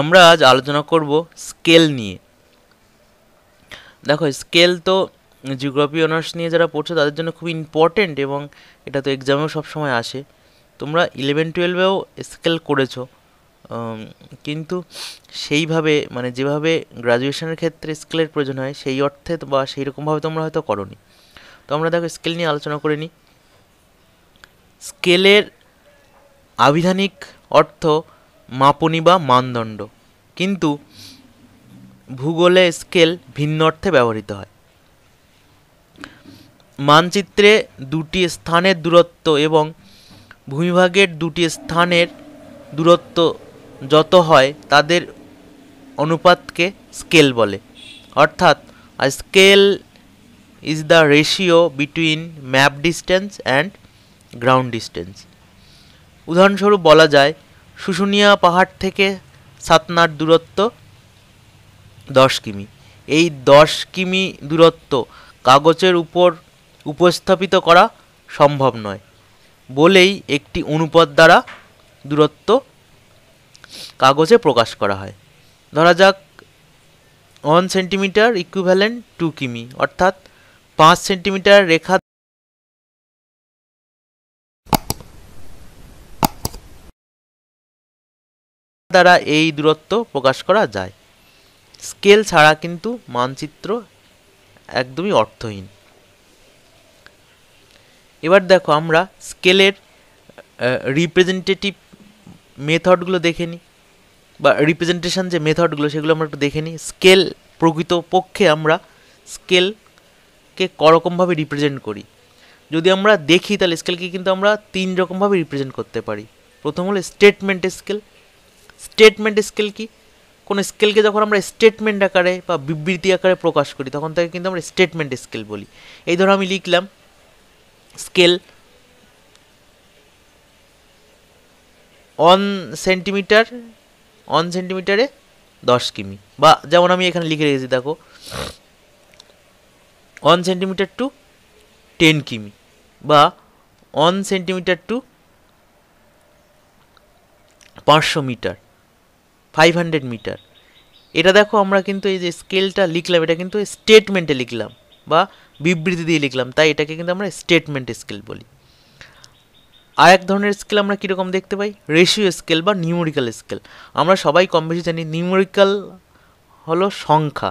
আমরা আজ আলোচনা করব স্কেল নিয়ে দেখো স্কেল তো জিওগ্রাফি অনার্স নিয়ে যারা পড়ছো তাদের জন্য খুব ইম্পর্টেন্ট এবং এটা তো এক্সামেও সবসময় আসে তোমরা ইলেভেন টুয়েলভেও স্কেল করেছো কিন্তু সেইভাবে মানে যেভাবে গ্রাজুয়েশনের ক্ষেত্রে স্কেলের প্রয়োজন হয় সেই অর্থে বা সেই রকমভাবে তোমরা হয়তো করনি তো আমরা দেখো স্কেল নিয়ে আলোচনা করে নিই স্কেলের আবিধানিক অর্থ মাপনি বা মানদণ্ড কিন্তু ভূগোলে স্কেল ভিন্ন অর্থে ব্যবহৃত হয় মানচিত্রে দুটি স্থানের দূরত্ব এবং ভূমিভাগের দুটি স্থানের দূরত্ব যত হয় তাদের অনুপাতকে স্কেল বলে অর্থাৎ scale is the ratio between map distance and ground distance উদাহরণস্বরূপ বলা যায় শুশুনিয়া পাহাড় থেকে সাতনার দূরত্ব দশ কিমি এই দশ কিমি দূরত্ব কাগজের উপর উপস্থাপিত করা সম্ভব নয় বলেই একটি অনুপদ দ্বারা দূরত্ব কাগজে প্রকাশ করা হয় ধরা যাক ওয়ান সেন্টিমিটার ইকুইভ্যালেন্ট টু কিমি অর্থাৎ পাঁচ সেন্টিমিটার রেখা দ্বারা এই দূরত্ব প্রকাশ করা যায় স্কেল ছাড়া কিন্তু মানচিত্র একদমই অর্থহীন এবার দেখো আমরা স্কেলের রিপ্রেজেন্টেটিভ মেথডগুলো দেখে নিই বা রিপ্রেজেন্টেশন যে মেথডগুলো সেগুলো আমরা একটু দেখে নিই স্কেল প্রকৃতপক্ষে আমরা স্কেলকে করকমভাবে রিপ্রেজেন্ট করি যদি আমরা দেখি তাহলে স্কেলকে কিন্তু আমরা তিন রকমভাবে রিপ্রেজেন্ট করতে পারি প্রথম হলো স্টেটমেন্ট স্কেল স্টেটমেন্ট স্কেল কি কোনো স্কেলকে যখন আমরা স্টেটমেন্ট আকারে বা বিবৃতি আকারে প্রকাশ করি তখন তাকে কিন্তু আমরা স্টেটমেন্ট স্কেল বলি এই ধরো আমি লিখলাম স্কেল অন সেন্টিমিটার অন সেন্টিমিটারে দশ কিমি বা যেমন আমি এখানে লিখে রেখেছি দেখো অন সেন্টিমিটার টু টেন কিমি বা অন সেন্টিমিটার টু পাঁচশো মিটার ফাইভ হান্ড্রেড মিটার এটা দেখো আমরা কিন্তু এই যে স্কেলটা লিখলাম এটা কিন্তু স্টেটমেন্টে লিখলাম বা বিবৃতি দিয়ে লিখলাম তাই এটাকে কিন্তু আমরা স্টেটমেন্ট স্কেল বলি আর এক ধরনের স্কেল আমরা কীরকম দেখতে পাই রেশিও স্কেল বা নিউমেরিক্যাল স্কেল আমরা সবাই কম বেশি জানি নিউমেরিক্যাল হলো সংখ্যা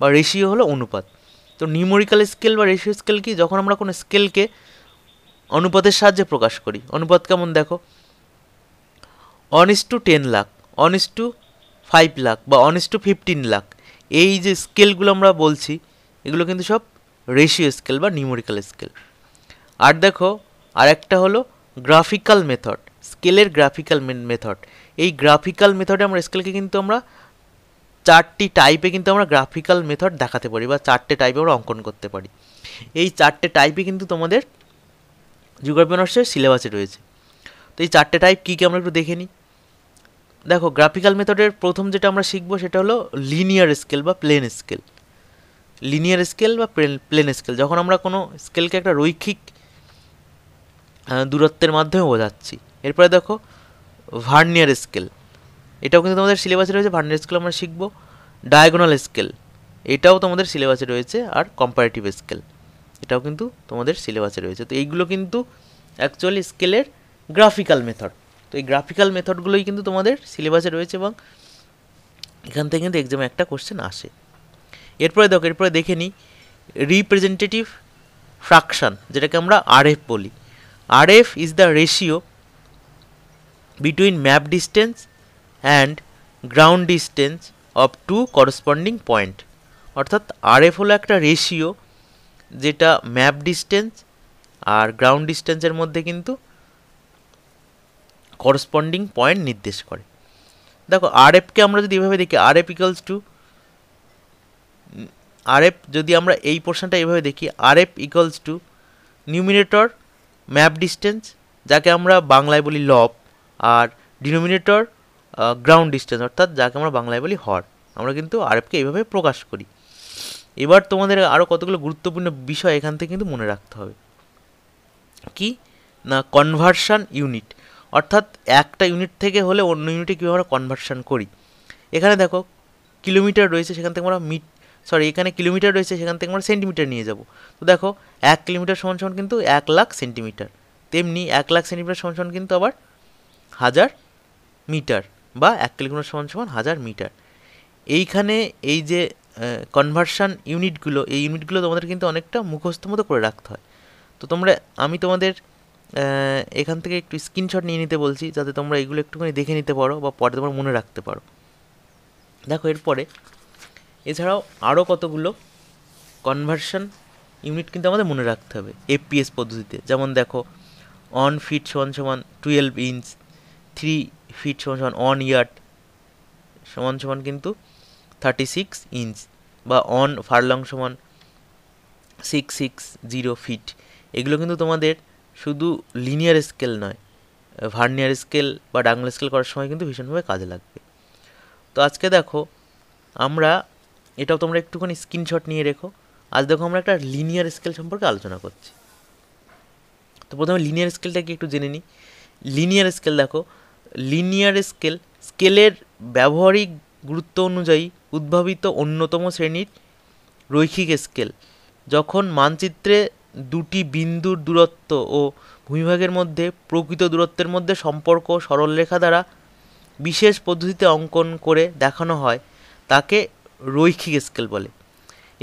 বা রেশিও হলো অনুপাত তো নিউমেরিক্যাল স্কেল বা রেশিও স্কেল কি যখন আমরা কোনো স্কেলকে অনুপাতের সাহায্যে প্রকাশ করি অনুপাত কেমন দেখো one is to ten lakh one is to five lakh বা অনেস টু ফিফটিন লাখ এই যে স্কেলগুলো আমরা বলছি এগুলো কিন্তু সব রেশিও স্কেল বা নিউমেরিক্যাল স্কেল আর দেখো আর একটা হলো গ্রাফিক্যাল মেথড স্কেলের গ্রাফিক্যাল মেথড এই গ্রাফিক্যাল মেথডে আমরা স্কেলকে কিন্তু আমরা চারটি টাইপে কিন্তু আমরা গ্রাফিক্যাল মেথড দেখাতে পারি বা চারটে টাইপে আমরা অঙ্কন করতে পারি এই চারটে টাইপে কিন্তু তোমাদের জিওগ্রাফি অনার্সের সিলেবাসে রয়েছে তো এই চারটে টাইপ কী কী আমরা একটু দেখে নিই দেখো গ্রাফিক্যাল মেথডের প্রথম যেটা আমরা শিখবো সেটা হলো লিনিয়ার স্কেল বা প্লেন স্কেল লিনিয়ার স্কেল বা প্লেন স্কেল যখন আমরা কোনো স্কেলকে একটা রৈখিক দূরত্বের মাধ্যমে বোঝাচ্ছি এরপরে দেখো ভার্নিয়ার স্কেল এটাও কিন্তু তোমাদের সিলেবাসে রয়েছে ভার্নিয়ার স্কেল আমরা শিখবো ডায়াগোনাল স্কেল এটাও তোমাদের সিলেবাসে রয়েছে আর কম্পারেটিভ স্কেল এটাও কিন্তু তোমাদের সিলেবাসে রয়েছে তো এইগুলো কিন্তু অ্যাকচুয়ালি স্কেলের গ্রাফিক্যাল মেথড তো এই গ্রাফিক্যাল মেথডগুলোই কিন্তু তোমাদের সিলেবাসে রয়েছে এবং এখান থেকে কিন্তু এক্সামে একটা কোশ্চেন আসে এরপরে দেখো এরপরে দেখে নিই রিপ্রেজেন্টেটিভ ফ্রাকশান যেটাকে আমরা আরএফ বলি RF is the ratio between map distance and ground distance of two corresponding point অর্থাৎ আরএফ হলো একটা রেশিও যেটা ম্যাপ ডিস্টেন্স আর গ্রাউন্ড ডিস্টেন্সের মধ্যে কিন্তু করসপন্ডিং পয়েন্ট নির্দেশ করে দেখো আর এফকে আমরা যদি এভাবে দেখি R F equals to R F যদি আমরা এই পোর্শনটা এভাবে দেখি R F equals to numerator map distance যাকে আমরা বাংলায় বলি লব আর ডিনোমিনেটর গ্রাউন্ড ডিস্টেন্স অর্থাৎ যাকে আমরা বাংলায় বলি হর আমরা কিন্তু আর এফকে এইভাবে প্রকাশ করি এবার তোমাদের আরও কতগুলো গুরুত্বপূর্ণ বিষয় এখান থেকে কিন্তু মনে রাখতে হবে কি না কনভার্সন ইউনিট অর্থাৎ একটা ইউনিট থেকে হলে অন্য ইউনিটে কীভাবে আমরা কনভার্সন করি এখানে দেখো কিলোমিটার রয়েছে সেখান থেকে আমরা মিট সরি এখানে কিলোমিটার রয়েছে সেখান থেকে আমরা সেন্টিমিটার নিয়ে যাব তো দেখো এক কিলোমিটার সমান সমান কিন্তু এক লাখ সেন্টিমিটার তেমনি এক লাখ সেন্টিমিটার সমান সমান কিন্তু আবার হাজার মিটার বা এক কিলোমিটার সমান সমান হাজার মিটার এইখানে এই যে কনভার্সান ইউনিটগুলো এই ইউনিটগুলো তোমাদের কিন্তু অনেকটা মুখস্থ মতো করে রাখতে হয় তো তোমরা আমি তোমাদের এখান থেকে একটু স্ক্রিনশট নিয়ে নিতে বলছি যাতে তোমরা এগুলো একটুখানি দেখে নিতে পারো বা পরে তোমার মনে রাখতে পারো দেখো এরপরে এছাড়াও আরও কতগুলো কনভার্সন ইউনিট কিন্তু আমাদের মনে রাখতে হবে এপিএস পদ্ধতিতে যেমন দেখো অন ফিট সমান সমান টুয়েলভ ইঞ্চ থ্রি ফিট সমান সমান অন ইয়ার্ড সমান সমান কিন্তু থার্টি সিক্স ইঞ্চ বা অন ফারলং সমান সিক্স সিক্স জিরো ফিট এগুলো কিন্তু তোমাদের শুধু লিনিয়ার স্কেল নয় ভার্নিয়ার স্কেল বা ডাঙ্গল স্কেল করার সময় কিন্তু ভীষণভাবে কাজে লাগবে তো আজকে দেখো আমরা এটাও তোমরা একটুখানি স্ক্রিনশট নিয়ে রেখো আজ দেখো আমরা একটা লিনিয়ার স্কেল সম্পর্কে আলোচনা করছি তো প্রথমে লিনিয়ার স্কেলটা কি একটু জেনে নিই লিনিয়ার স্কেল দেখো লিনিয়ার স্কেল স্কেলের ব্যবহারিক গুরুত্ব অনুযায়ী উদ্ভাবিত অন্যতম শ্রেণীর রৈখিক স্কেল যখন মানচিত্রে দুটি বিন্দুর দূরত্ব ও ভূমিভাগের মধ্যে প্রকৃত দূরত্বের মধ্যে সম্পর্ক সরলরেখা দ্বারা বিশেষ পদ্ধতিতে অঙ্কন করে দেখানো হয় তাকে রৈখিক স্কেল বলে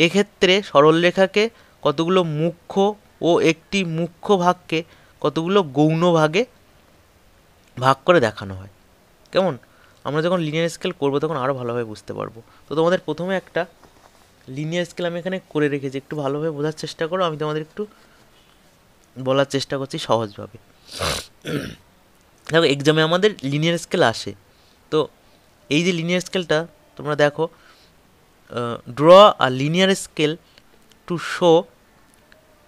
এক্ষেত্রে সরলরেখাকে কতগুলো মুখ্য ও একটি মুখ্য ভাগকে কতগুলো গৌণ ভাগে ভাগ করে দেখানো হয় কেমন আমরা যখন লিনিয়ার স্কেল করবো তখন আরও ভালোভাবে বুঝতে পারবো তো তোমাদের প্রথমে একটা লিনিয়ার স্কেল আমি এখানে করে রেখেছি একটু ভালোভাবে বোঝার চেষ্টা করো আমি তোমাদের একটু বলার চেষ্টা করছি সহজভাবে দেখো এক্সামে আমাদের লিনিয়ার স্কেল আসে তো এই যে লিনিয়ার স্কেলটা তোমরা দেখো draw a linear scale to show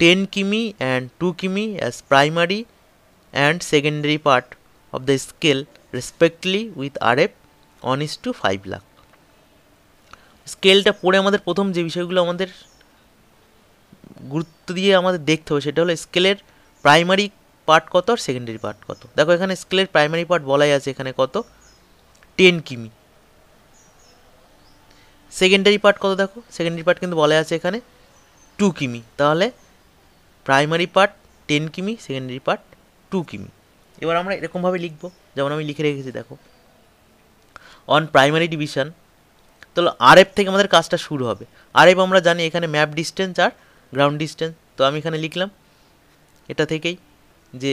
ten কিমি অ্যান্ড টু কিমি as primary and secondary part of the scale respectively with R F one is to five lakh স্কেলটা পড়ে আমাদের প্রথম যে বিষয়গুলো আমাদের গুরুত্ব দিয়ে আমাদের দেখতে হবে সেটা হলো স্কেলের প্রাইমারি পার্ট কত আর সেকেন্ডারি পার্ট কত দেখো এখানে স্কেলের প্রাইমারি পার্ট বলাই আছে এখানে কত টেন কিমি সেকেন্ডারি পার্ট কত দেখো সেকেন্ডারি পার্ট কিন্তু বলা আছে এখানে টু কিমি তাহলে প্রাইমারি পার্ট টেন কিমি সেকেন্ডারি পার্ট টু কিমি এবার আমরা এরকমভাবে লিখব যেমন আমি লিখে রেখেছি দেখো অন প্রাইমারি ডিভিশন তাহলে আরএফ থেকে আমাদের কাজটা শুরু হবে আরএফ আমরা জানি এখানে ম্যাপ ডিস্টেন্স আর গ্রাউন্ড ডিস্টেন্স তো আমি এখানে লিখলাম এটা থেকেই যে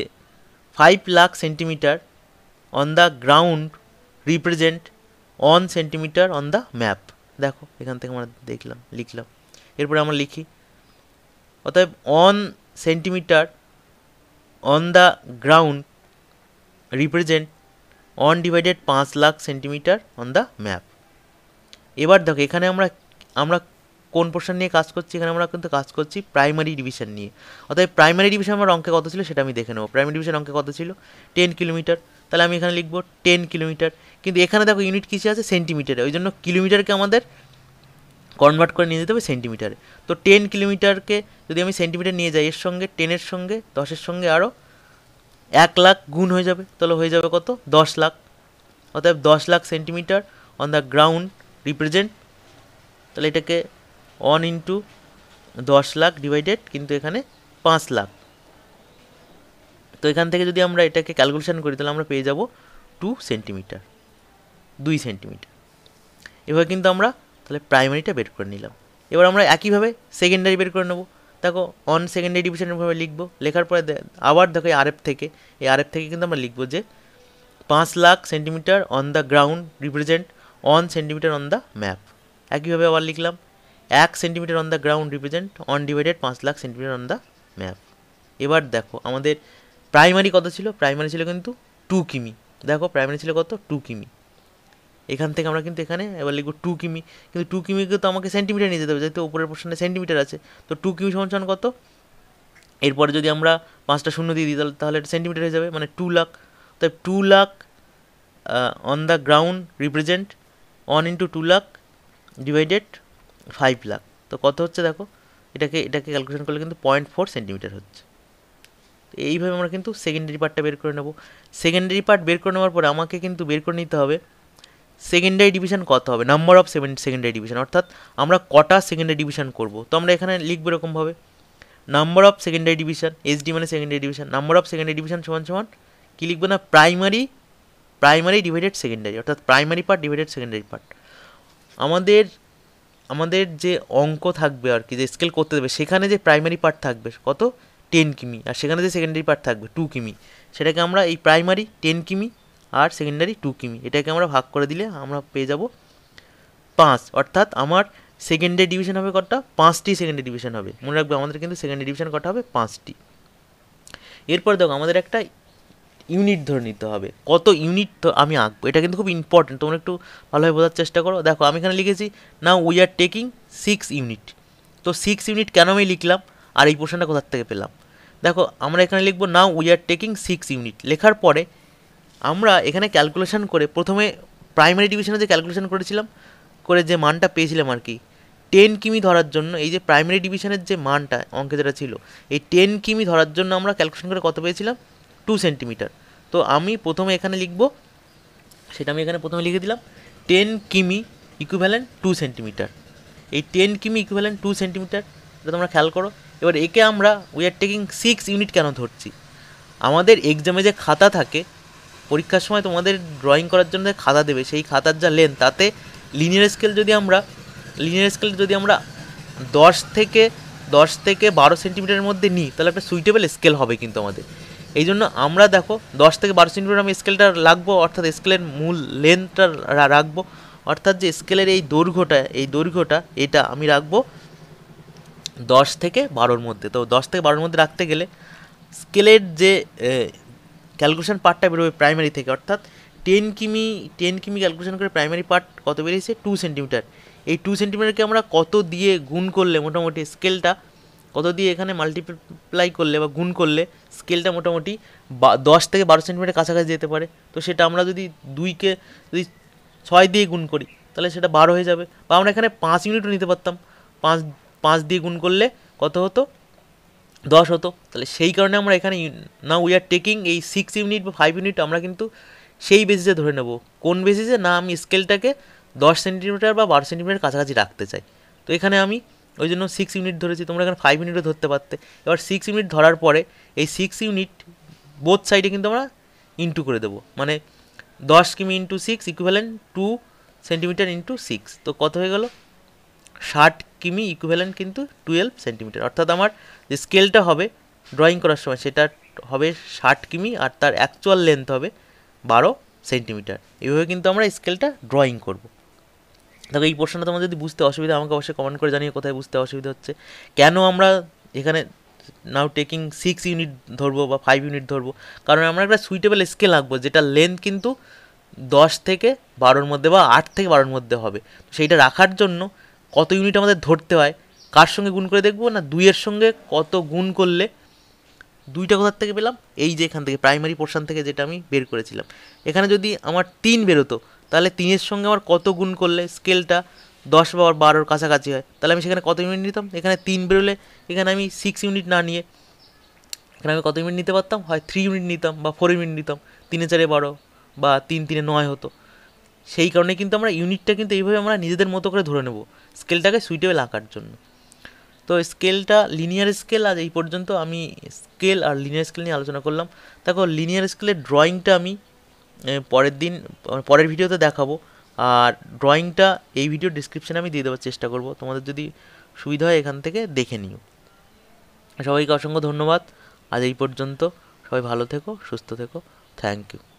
five lakh centimetre on the ground represent one centimetre on the map দেখো এখান থেকে আমরা দেখলাম লিখলাম এরপরে আমরা লিখি অতএব one centimetre on the ground represent one divided পাঁচ lakh centimetre on the map এবার দেখো এখানে আমরা আমরা কোন পোর্শন নিয়ে কাজ করছি এখানে আমরা কিন্তু কাজ করছি প্রাইমারি ডিভিশন নিয়ে অর্থাৎ প্রাইমারি ডিভিশন আমার অঙ্কে কত ছিল সেটা আমি দেখে নেবো প্রাইমারি ডিভিশন অঙ্কে কত ছিল টেন কিলোমিটার তাহলে আমি এখানে লিখবো টেন কিলোমিটার কিন্তু এখানে দেখো ইউনিট কিসে আছে সেন্টিমিটারে ওই জন্য কিলোমিটারকে আমাদের কনভার্ট করে নিয়ে যেতে হবে সেন্টিমিটারে তো টেন কিলোমিটারকে যদি আমি সেন্টিমিটার নিয়ে যাই এর সঙ্গে টেনের সঙ্গে দশের সঙ্গে আরও এক লাখ গুণ হয়ে যাবে তাহলে হয়ে যাবে কত দশ লাখ অর্থাৎ দশ lakh centimetre on the ground represent তাহলে এটাকে ওয়ান ইন্টু দশ লাখ ডিভাইডেড কিন্তু এখানে পাঁচ লাখ তো এখান থেকে যদি আমরা এটাকে ক্যালকুলেশান করি তাহলে আমরা পেয়ে যাব টু সেন্টিমিটার দুই সেন্টিমিটার এভাবে কিন্তু আমরা তাহলে প্রাইমারিটা বের করে নিলাম এবার আমরা একইভাবে সেকেন্ডারি বের করে নেবো দেখো অন সেকেন্ডারি ডিভিশনভাবে লিখবো লেখার পরে আবার দেখো এই আরএফ থেকে এই আরএফ থেকে কিন্তু আমরা লিখবো যে পাঁচ lakh centimetre on the ground represent one centimetre on the map একইভাবে আবার লিখলাম এক centimetre on the ground represent one divided পাঁচ lakh centimetre on the map এবার দেখো আমাদের প্রাইমারি কত ছিল প্রাইমারি ছিল কিন্তু টু কিমি দেখো প্রাইমারি ছিল কত টু কিমি এখান থেকে আমরা কিন্তু এখানে এবার লিখবো টু কিমি কিন্তু টু কিমিকে তো আমাকে সেন্টিমিটার নিয়ে যেতে হবে যেহেতু উপরের পোর্শনে সেন্টিমিটার আছে তো টু কিমি সমান কত এরপরে যদি আমরা পাঁচটা শূন্য দিয়ে দিই তাহলে এটা সেন্টিমিটার হয়ে যাবে মানে টু লাখ তাই two lakh on the ground represent one into two lakh divided five lakh তো কত হচ্ছে দেখো এটাকে এটাকে ক্যালকুলেশন করলে কিন্তু পয়েন্ট ফোর সেন্টিমিটার হচ্ছে তো এইভাবে আমরা কিন্তু সেকেন্ডারি পার্টটা বের করে নেব সেকেন্ডারি পার্ট বের করে নেওয়ার পরে আমাকে কিন্তু বের করে নিতে হবে সেকেন্ডারি ডিভিশন কত হবে number of seven secondary division অর্থাৎ আমরা কটা সেকেন্ডারি ডিভিশন করব তো আমরা এখানে লিখবো এরকমভাবে number of secondary division SD মানে secondary division number of secondary division সমান সমান কী লিখবো না প্রাইমারি প্রাইমারি ডিভাইডেড সেকেন্ডারি অর্থাৎ primary part divided secondary part আমাদের আমাদের যে অঙ্ক থাকবে আর কি যে স্কেল করতে দেবে সেখানে যে প্রাইমারি পার্ট থাকবে কত টেন কিমি আর সেখানে যে সেকেন্ডারি পার্ট থাকবে টু কিমি সেটাকে আমরা এই প্রাইমারি টেন কিমি আর সেকেন্ডারি টু কিমি এটাকে আমরা ভাগ করে দিলে আমরা পেয়ে যাব পাঁচ অর্থাৎ আমার সেকেন্ডারি ডিভিশন হবে কটা পাঁচটি সেকেন্ডারি ডিভিশন হবে মনে রাখবে আমাদের কিন্তু সেকেন্ডারি ডিভিশন কটা হবে পাঁচটি এরপর দেখো আমাদের একটা ইউনিট ধরে নিতে হবে কত ইউনিট আমি আঁকবো এটা কিন্তু খুব ইম্পর্টেন্ট তোমরা একটু ভালোভাবে বোঝার চেষ্টা করো দেখো আমি এখানে লিখেছি now we are taking six unit তো সিক্স ইউনিট কেন আমি লিখলাম আর এই পোর্শনটা কোথার থেকে পেলাম দেখো আমরা এখানে লিখবো now we are taking six unit লেখার পরে আমরা এখানে ক্যালকুলেশন করে প্রথমে প্রাইমারি ডিভিশনে যে ক্যালকুলেশন করেছিলাম করে যে মানটা পেয়েছিলাম আর কি টেন কিমি ধরার জন্য এই যে প্রাইমারি ডিভিশনের যে মানটা অঙ্কে যেটা ছিল এই টেন কিমি ধরার জন্য আমরা ক্যালকুলেশন করে কত পেয়েছিলাম টু সেন্টিমিটার তো আমি প্রথমে এখানে লিখব সেটা আমি এখানে প্রথমে লিখে দিলাম টেন কিমি ইকুইভ্যালেন্ট টু সেন্টিমিটার এই টেন কিমি ইকুইভ্যালেন্ট টু সেন্টিমিটার এটা তোমরা খেয়াল করো এবার একে আমরা we are taking six unit কেন ধরছি আমাদের এক্সামে যে খাতা থাকে পরীক্ষার সময় তোমাদের ড্রয়িং করার জন্য যে খাতা দেবে সেই খাতার যা লেন তাতে লিনিয়ার স্কেল যদি আমরা লিনিয়ার স্কেল যদি আমরা দশ থেকে দশ থেকে বারো সেন্টিমিটারের মধ্যে নিই তাহলে একটা সুইটেবল স্কেল হবে কিন্তু আমাদের এই জন্য আমরা দেখো দশ থেকে বারো সেন্টিমিটার আমি স্কেলটা রাখবো অর্থাৎ স্কেলের মূল লেন্থটা রাখবো অর্থাৎ যে স্কেলের এই দৈর্ঘ্যটা এই দৈর্ঘ্যটা এটা আমি রাখবো দশ থেকে বারোর মধ্যে তো দশ থেকে বারোর মধ্যে রাখতে গেলে স্কেলের যে ক্যালকুলেশান পার্টটা বেরোবে প্রাইমারি থেকে অর্থাৎ টেন কিমি টেন কিমি ক্যালকুলেশান করে প্রাইমারি পার্ট কত বেরিয়েছে টু সেন্টিমিটার এই টু সেন্টিমিটারকে আমরা কত দিয়ে গুণ করলে মোটামুটি স্কেলটা কত দিয়ে এখানে মাল্টিপ্লাই করলে বা গুণ করলে স্কেলটা মোটামুটি বা দশ থেকে বারো সেন্টিমিটার কাছাকাছি যেতে পারে তো সেটা আমরা যদি দুইকে যদি ছয় দিয়ে গুণ করি তাহলে সেটা বারো হয়ে যাবে বা আমরা এখানে পাঁচ ইউনিটও নিতে পারতাম পাঁচ পাঁচ দিয়ে গুণ করলে কত হতো দশ হতো তাহলে সেই কারণে আমরা এখানে না উই আর টেকিং এই সিক্স ইউনিট বা ফাইভ ইউনিট আমরা কিন্তু সেই বেসিসে ধরে নেব কোন বেসিসে না আমি স্কেলটাকে দশ সেন্টিমিটার বা বারো সেন্টিমিটার কাছাকাছি রাখতে চাই তো এখানে আমি ওই জন্য সিক্স ইউনিট ধরেছি তোমরা এখানে ফাইভ ইউনিটও ধরতে পারতে এবার সিক্স ইউনিট ধরার পরে এই সিক্স ইউনিট বোথ সাইডে কিন্তু আমরা ইন্টু করে দেবো মানে দশ কিমি into six equivalent to centimetre into six তো কত হয়ে গেল ষাট কিমি ইকুভ্যালেন্ট কিন্তু টুয়েলভ সেন্টিমিটার অর্থাৎ আমার যে স্কেলটা হবে ড্রয়িং করার সময় সেটা হবে ষাট কিমি আর তার অ্যাকচুয়াল লেন্থ হবে বারো সেন্টিমিটার এইভাবে কিন্তু আমরা স্কেলটা ড্রয়িং করবো দেখো এই পোর্শনটা তোমার যদি বুঝতে অসুবিধা আমাকে অবশ্যই কমেন্ট করে জানিয়ে কোথায় বুঝতে অসুবিধা হচ্ছে কেন আমরা এখানে নাও টেকিং সিক্স ইউনিট ধরবো বা ফাইভ ইউনিট ধরবো কারণ আমরা একটা সুইটেবল স্কেল আঁকবো যেটা লেন্থ কিন্তু দশ থেকে বারোর মধ্যে বা আট থেকে বারোর মধ্যে হবে সেইটা রাখার জন্য কত ইউনিট আমাদের ধরতে হয় কার সঙ্গে গুণ করে দেখবো না দুইয়ের সঙ্গে কত গুণ করলে দুইটা কোথার থেকে পেলাম এই যে এখান থেকে প্রাইমারি পোর্শন থেকে যেটা আমি বের করেছিলাম এখানে যদি আমার তিন বেরোতো তাহলে তিনের সঙ্গে আমার কত গুণ করলে স্কেলটা দশ বা বারোর কাছাকাছি হয় তাহলে আমি সেখানে কত ইউনিট নিতাম এখানে তিন বেরোলে এখানে আমি সিক্স ইউনিট না নিয়ে এখানে আমি কত ইউনিট নিতে পারতাম হয় থ্রি ইউনিট নিতাম বা ফোর ইউনিট নিতাম তিনে চারে বারো বা তিন তিনে নয় হতো সেই কারণে কিন্তু আমরা ইউনিটটা কিন্তু এইভাবে আমরা নিজেদের মতো করে ধরে নেব স্কেলটাকে সুইটেবল আঁকার জন্য তো স্কেলটা লিনিয়ার স্কেল আজ এই পর্যন্ত আমি স্কেল আর লিনিয়ার স্কেল নিয়ে আলোচনা করলাম দেখো লিনিয়ার স্কেলের ড্রয়িংটা আমি পরের দিন পরের ভিডিওতে দেখাবো আর ড্রয়িংটা এই ভিডিও ডিসক্রিপশানে আমি দিয়ে দেওয়ার চেষ্টা করব তোমাদের যদি সুবিধা হয় এখান থেকে দেখে নিও সবাইকে অসংখ্য ধন্যবাদ আজ এই পর্যন্ত সবাই ভালো থেকো সুস্থ থেকো থ্যাংক ইউ